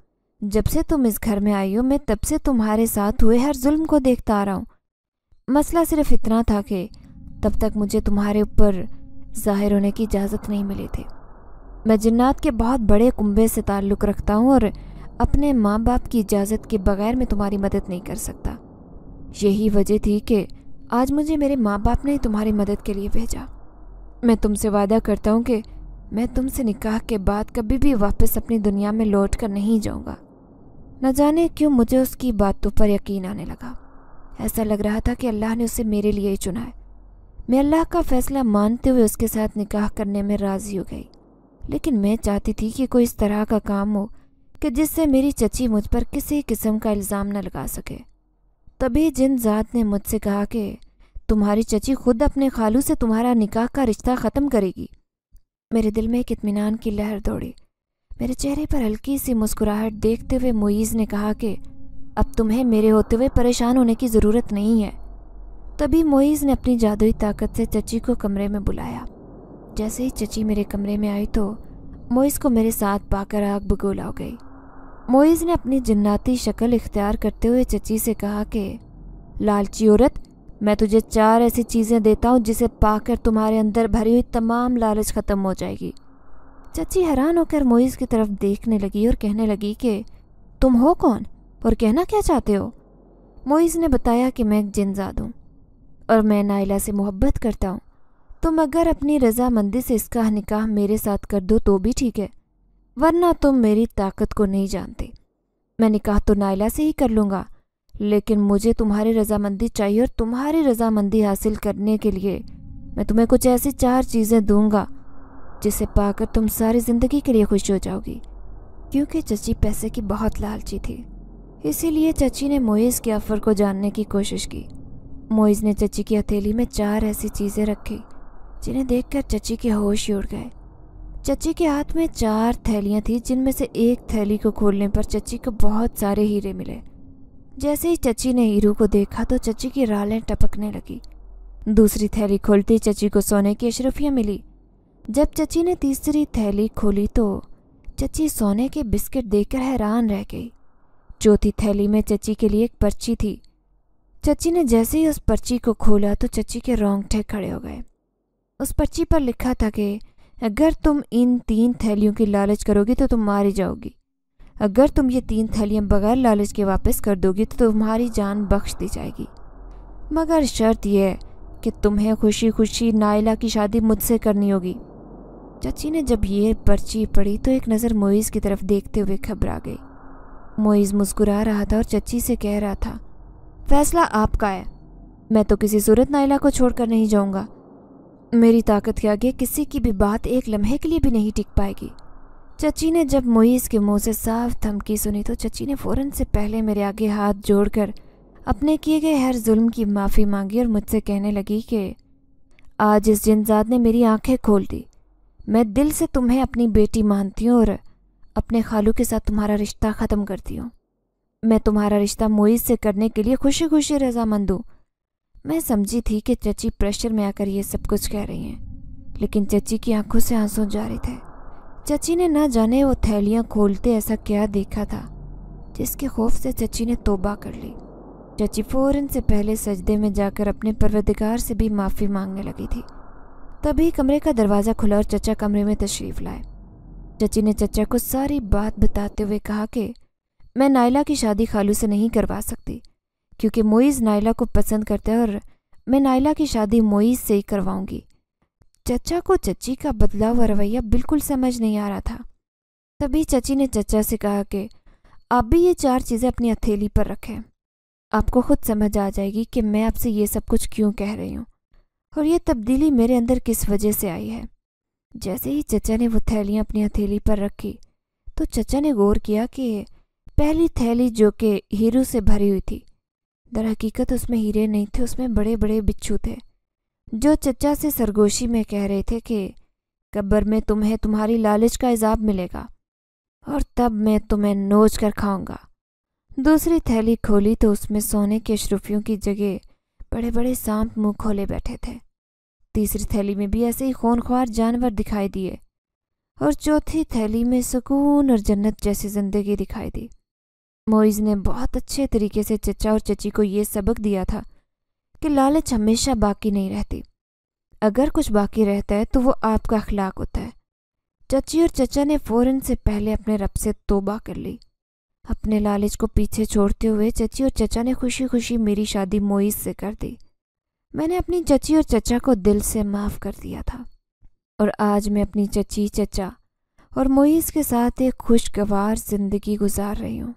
जब से तुम इस घर में आई हो मैं तब से तुम्हारे साथ हुए हर जुल्म को देखता आ रहा हूँ मसला सिर्फ इतना था कि तब तक मुझे तुम्हारे ऊपर जाहिर होने की इजाज़त नहीं मिली थी मैं जन्नात के बहुत बड़े कुंबे से ताल्लुक़ रखता हूँ और अपने माँ बाप की इजाज़त के बगैर मैं तुम्हारी मदद नहीं कर सकता यही वजह थी कि आज मुझे मेरे माँ बाप ने तुम्हारी मदद के लिए भेजा मैं तुमसे वादा करता हूँ कि मैं तुमसे निकाह के बाद कभी भी वापस अपनी दुनिया में लौट कर नहीं जाऊँगा न जाने क्यों मुझे उसकी बातों पर यकीन आने लगा ऐसा लग रहा था कि अल्लाह ने उसे मेरे लिए ही चुना है मैं अल्लाह का फैसला मानते हुए उसके साथ निकाह करने में राज़ी हो गई लेकिन मैं चाहती थी कि कोई इस तरह का काम हो कि जिससे मेरी चची मुझ पर किसी किस्म का इल्ज़ाम न लगा सके तभी जिन जात ने मुझसे कहा कि तुम्हारी चची खुद अपने खालू से तुम्हारा निकाह का रिश्ता ख़त्म करेगी मेरे दिल में एक इतमान की लहर दौड़ी मेरे चेहरे पर हल्की सी मुस्कुराहट देखते हुए मोईज़ ने कहा कि अब तुम्हें मेरे होते हुए परेशान होने की ज़रूरत नहीं है तभी मोईज़ ने अपनी जादुई ताकत से चची को कमरे में बुलाया जैसे ही चची मेरे कमरे में आई तो मोईज को मेरे साथ पाकर आग बगोला हो गई मोईज ने अपनी जिन्नाती शक्ल इख्तियार करते हुए चची से कहा कि लालची औरत मैं तुझे चार ऐसी चीज़ें देता हूँ जिसे पाकर तुम्हारे अंदर भरी हुई तमाम लालच ख़त्म हो जाएगी चाची हैरान होकर मोइज़ की तरफ देखने लगी और कहने लगी कि तुम हो कौन और कहना क्या चाहते हो मोइज़ ने बताया कि मैं एक जिनजाद हूँ और मैं नाइला से मोहब्बत करता हूँ तुम अगर अपनी रजामंदी से इसका निकाह मेरे साथ कर दो तो भी ठीक है वरना तुम मेरी ताकत को नहीं जानते मैं निकाह तो नाइला से ही कर लूँगा लेकिन मुझे तुम्हारी रजामंदी चाहिए और तुम्हारी रजामंदी हासिल करने के लिए मैं तुम्हें कुछ ऐसी चार चीज़ें दूंगा जिसे पाकर तुम सारी ज़िंदगी के लिए खुश हो जाओगी क्योंकि चची पैसे की बहुत लालची थी इसीलिए चची ने मोइज़ के ऑफ़र को जानने की कोशिश की मोइज़ ने चची की हथेली में चार ऐसी चीज़ें रखी जिन्हें देखकर चची के होश ही उड़ गए चची के हाथ में चार थैलियाँ थीं जिनमें से एक थैली को खोलने पर चची को बहुत सारे हीरे मिले जैसे ही चची ने हीरू को देखा तो चची की रालें टपकने लगी दूसरी थैली खोलती चची को सोने की अशरफियाँ मिली जब चची ने तीसरी थैली खोली तो चची सोने के बिस्किट देखकर हैरान रह गई चौथी थैली में चची के लिए एक पर्ची थी चची ने जैसे ही उस पर्ची को खोला तो चची के रोंगठे खड़े हो गए उस पर्ची पर लिखा था कि अगर तुम इन तीन थैलियों की लालच करोगी तो तुम मारी जाओगी अगर तुम ये तीन थैलियाँ बगैर लालच के वापस कर दोगी तो तुम्हारी जान बख्श दी जाएगी मगर शर्त यह कि तुम्हें खुशी खुशी नायला की शादी मुझसे करनी होगी चाची ने जब ये पर्ची पढ़ी तो एक नज़र मोइज़ की तरफ देखते हुए घबरा गई मोइज़ मुस्कुरा रहा था और चच्ची से कह रहा था फैसला आपका है मैं तो किसी सूरत नाइला को छोड़कर नहीं जाऊंगा मेरी ताकत के आगे किसी की भी बात एक लम्हे के लिए भी नहीं टिक पाएगी चची ने जब मोइज़ के मुंह से साफ धमकी सुनी तो चची ने फ़ौरन से पहले मेरे आगे हाथ जोड़कर अपने किए गए हर जुल्म की माफ़ी मांगी और मुझसे कहने लगी कि आज इस जिनजाद ने मेरी आंखें खोल दी मैं दिल से तुम्हें अपनी बेटी मानती हूँ और अपने खालू के साथ तुम्हारा रिश्ता ख़त्म करती हूँ मैं तुम्हारा रिश्ता मोईज से करने के लिए खुशी खुशी रजामंद हूँ मैं समझी थी कि चची प्रेशर में आकर ये सब कुछ कह रही हैं लेकिन चची की आंखों से आंसू जारी थे चची ने ना जाने वो थैलियाँ खोलते ऐसा क्या देखा था जिसके खौफ से चची ने तोबा कर ली चची फ़ौरन से पहले सजदे में जाकर अपने परवदिगार से भी माफ़ी मांगने लगी थी तभी कमरे का दरवाज़ा खुला और चचा कमरे में तशरीफ़ लाए चची ने चचा को सारी बात बताते हुए कहा कि मैं नायला की शादी खालू से नहीं करवा सकती क्योंकि मोइज़ नायला को पसंद करते हैं और मैं नायला की शादी मोइज़ से ही करवाऊंगी चचा को चची का बदला हुआ रवैया बिल्कुल समझ नहीं आ रहा था तभी चची ने चचा से कहा कि आप भी ये चार चीज़ें अपनी हथेली पर रखें आपको खुद समझ आ जाएगी कि मैं आपसे ये सब कुछ क्यों कह रही हूँ और ये तब्दीली मेरे अंदर किस वजह से आई है जैसे ही चचा ने वो थैलियाँ अपनी हथेली पर रखी तो चचा ने गौर किया कि पहली थैली जो कि हीरू से भरी हुई थी दर हकीकत उसमें हीरे नहीं थे उसमें बड़े बड़े बिच्छू थे जो चचा से सरगोशी में कह रहे थे कि कब्र में तुम्हें तुम्हारी लालच का इजाब मिलेगा और तब मैं तुम्हें नोच कर खाऊंगा दूसरी थैली खोली तो उसमें सोने के अशरूफियों की जगह बड़े बड़े सांप मुंह खोले बैठे थे तीसरी थैली में भी ऐसे ही खूनख्वार जानवर दिखाई दिए और चौथी थैली में सुकून और जन्नत जैसी ज़िंदगी दिखाई दी मोइज़ ने बहुत अच्छे तरीके से चचा और चची को ये सबक दिया था कि लालच हमेशा बाकी नहीं रहती अगर कुछ बाकी रहता है तो वो आपका अखलाक होता है चची और चचा ने फ़ौरन से पहले अपने रब से तोबा कर ली अपने लालच को पीछे छोड़ते हुए चची और चचा ने खुशी खुशी मेरी शादी मोइज़ से कर दी मैंने अपनी चची और चचा को दिल से माफ़ कर दिया था और आज मैं अपनी चची चचा और मोइस के साथ एक खुशगवार ज़िंदगी गुजार रही हूँ